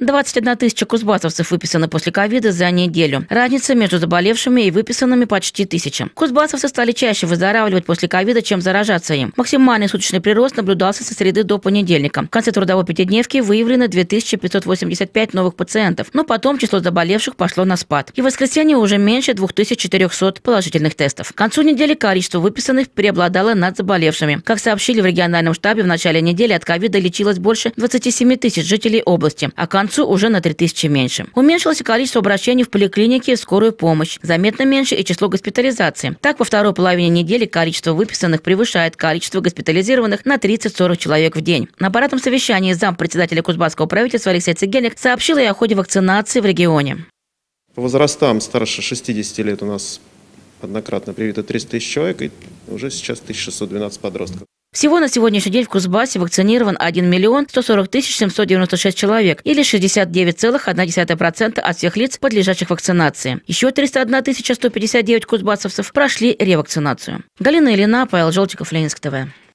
21 тысяча кузбассовцев выписаны после ковида за неделю. Разница между заболевшими и выписанными почти тысяча. Кузбассовцы стали чаще выздоравливать после ковида, чем заражаться им. Максимальный суточный прирост наблюдался со среды до понедельника. В конце трудовой пятидневки выявлено 2585 новых пациентов, но потом число заболевших пошло на спад. И в воскресенье уже меньше 2400 положительных тестов. К концу недели количество выписанных преобладало над заболевшими. Как сообщили в региональном штабе, в начале недели от ковида лечилось больше 27 тысяч жителей области, а к концу концу уже на 3000 меньше. Уменьшилось и количество обращений в поликлинике и скорую помощь. Заметно меньше и число госпитализаций. Так, во второй половине недели количество выписанных превышает количество госпитализированных на 30-40 человек в день. На аппаратном совещании председателя Кузбасского правительства Алексей Цегельник сообщил и о ходе вакцинации в регионе. По возрастам старше 60 лет у нас однократно привито 300 тысяч человек, и уже сейчас 1612 подростков. Всего на сегодняшний день в Кузбассе вакцинирован 1 миллион 140 тысяч 796 человек или 69,1% от всех лиц, подлежащих вакцинации. Еще 301 159 кузбассовцев прошли ревакцинацию. Галина Ильина, Павел Желтиков, Ленинск ТВ.